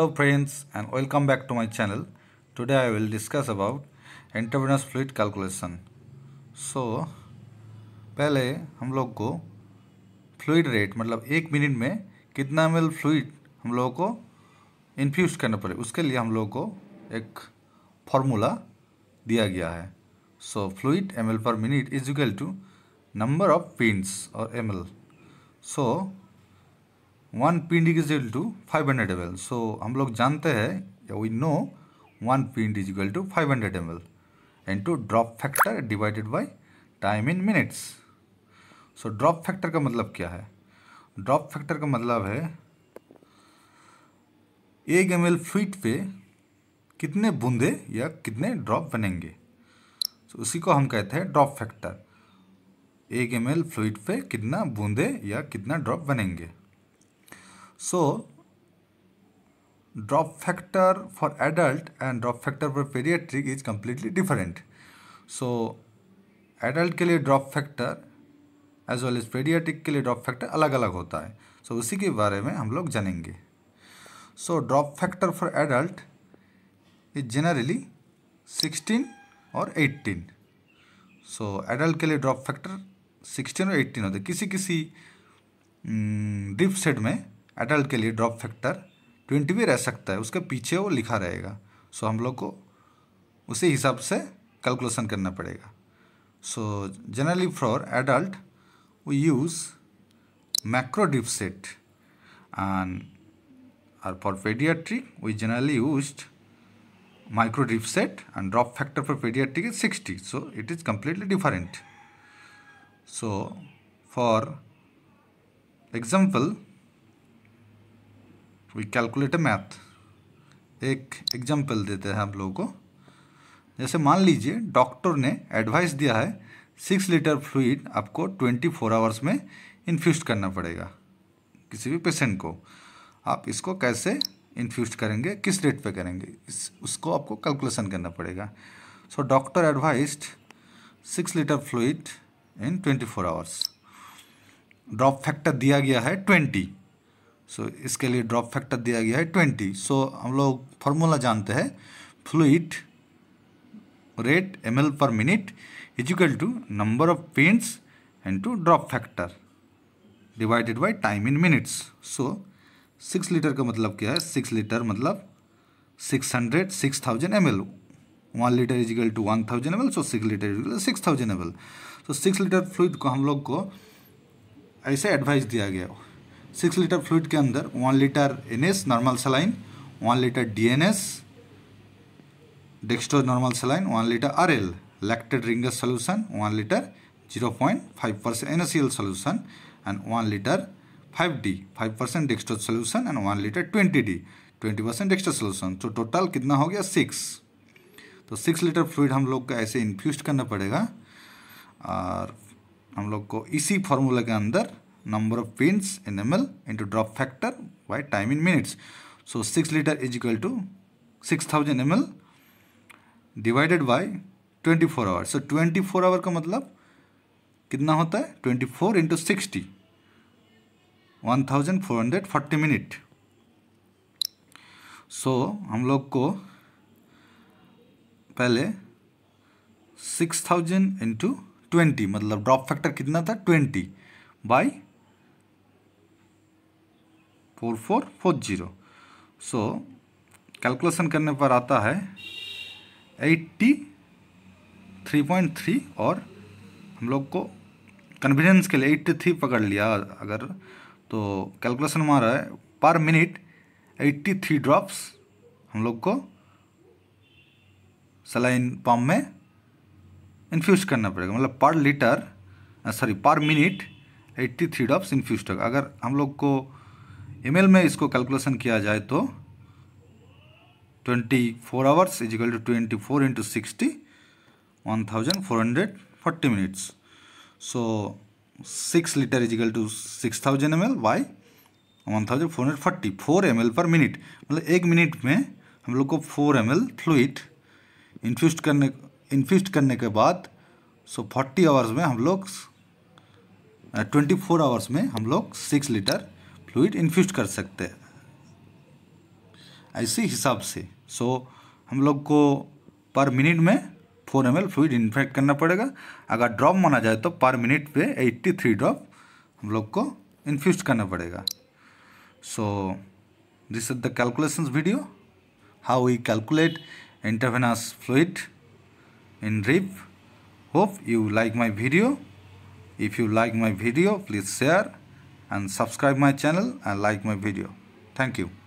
Hello friends and welcome back to my channel. Today I will discuss about intravenous fluid calculation. So पहले हम लोग को fluid rate मतलब एक minute में कितना एम एल फ्लूड हम लोगों को इन्फ्यूज करना पड़े उसके लिए हम लोगों को एक फॉर्मूला दिया गया है so fluid M L per minute is equal to number of pints और M L so one pint is equal to five hundred M so हम लोग जानते हैं या we know one pint is equal to five hundred M L to drop factor divided by time in minutes so drop factor का मतलब क्या है drop factor का मतलब है एक एम एल फ्लूट पे कितने बूंदे या कितने ड्रॉप बनेंगे सो so, उसी को हम कहते हैं ड्रॉप फैक्टर एक एम एल फ्लूड पे कितना बूंदे या कितना ड्रॉप बनेंगे so drop factor for adult and drop factor for pediatric is completely different so adult के लिए drop factor as well as paediatric के लिए ड्रॉप फैक्टर अलग अलग होता है सो so, उसी के बारे में हम लोग जानेंगे so drop factor for adult is generally sixteen और एट्टीन सो एडल्ट के लिए ड्रॉप फैक्टर सिक्सटीन और एट्टीन होते किसी किसी ड्रिप सेट में एडल्ट के लिए ड्रॉप फैक्टर ट्वेंटी भी रह सकता है उसके पीछे वो लिखा रहेगा सो हम लोग को उसी हिसाब से कैलकुलेशन करना पड़ेगा so generally for adult we use macro set and और for paediatric we generally use micro set and drop factor for paediatric is sixty so it is completely different so for example we calculate a math एक example देते हैं आप लोगों को जैसे मान लीजिए डॉक्टर ने एडवाइस दिया है सिक्स लीटर फ्लूड आपको ट्वेंटी फोर आवर्स में इन्फ्यूज करना पड़ेगा किसी भी पेशेंट को आप इसको कैसे इन्फ्यूज करेंगे किस रेट पे करेंगे इस उसको आपको कैलकुलेशन करना पड़ेगा so doctor advised six litre fluid in twenty four hours drop factor दिया गया है ट्वेंटी सो इसके लिए ड्रॉप फैक्टर दिया गया है ट्वेंटी सो हम लोग फॉर्मूला जानते हैं fluid rate M L per minute is equal to number of pints and to drop factor divided by time in minutes so six litre का मतलब क्या है सिक्स लीटर मतलब six hundred six thousand M L one litre is equal to one thousand M L so six litre is equal six thousand M L so six litre fluid को हम लोग को ऐसे एडवाइस दिया गया सिक्स लीटर फ्लूड के अंदर one litre N normal saline one litre D N S dextro normal saline one litre R L lactated Ringer solution one litre zero point five percent N S L solution and one litre five D five percent dextro solution and one litre twenty D twenty percent dextro solution तो total कितना हो गया six तो six litre fluid हम लोग को ऐसे infuse करना पड़ेगा और हम लोग को इसी फार्मूला के अंदर number of pins in ml into drop factor by time in minutes. So 6 liter is equal to 6000 ml divided by 24 hour so twenty four hour का मतलब कितना होता है twenty four into sixty one thousand four hundred forty minute so हम लोग को पहले six thousand into twenty मतलब ड्रॉप फैक्टर कितना था twenty by four four four zero so calculation करने पर आता है एट्टी थ्री पॉइंट थ्री और हम लोग को कन्वीनियंस के लिए एट्टी थ्री पकड़ लिया अगर तो कैलकुलेशन में रहा है पर मिनट एट्टी थ्री ड्रॉप्स हम लोग को सलाइन पम्प में इन्फ्यूज करना पड़ेगा मतलब per litre sorry per minute eighty three drops infuse होगा अगर हम लोग को एम में इसको कैलकुलेशन किया जाए तो twenty four hours is equal to twenty four into sixty one thousand four hundred forty minutes so six litre is equal to six thousand M L by one thousand four hundred forty four M L per minute मतलब एक minute में हम लोग को four M L fluid infuse करने infuse करने के बाद सो फोर्टी आवर्स में हम लोग ट्वेंटी फोर आवर्स में हम लोग सिक्स लीटर फ्लूड इन्फ्यूज कर सकते हैं ऐसे हिसाब से सो so, हम लोग को पर मिनट में four M L fluid infect करना पड़ेगा अगर ड्रॉप माना जाए तो पर मिनट पे थ्री ड्रॉप हम लोग को इन्फ्यूज करना पड़ेगा so this is the calculation video how we calculate intravenous fluid in drip hope you like my video if you like my video please share and subscribe my channel and like my video. Thank you.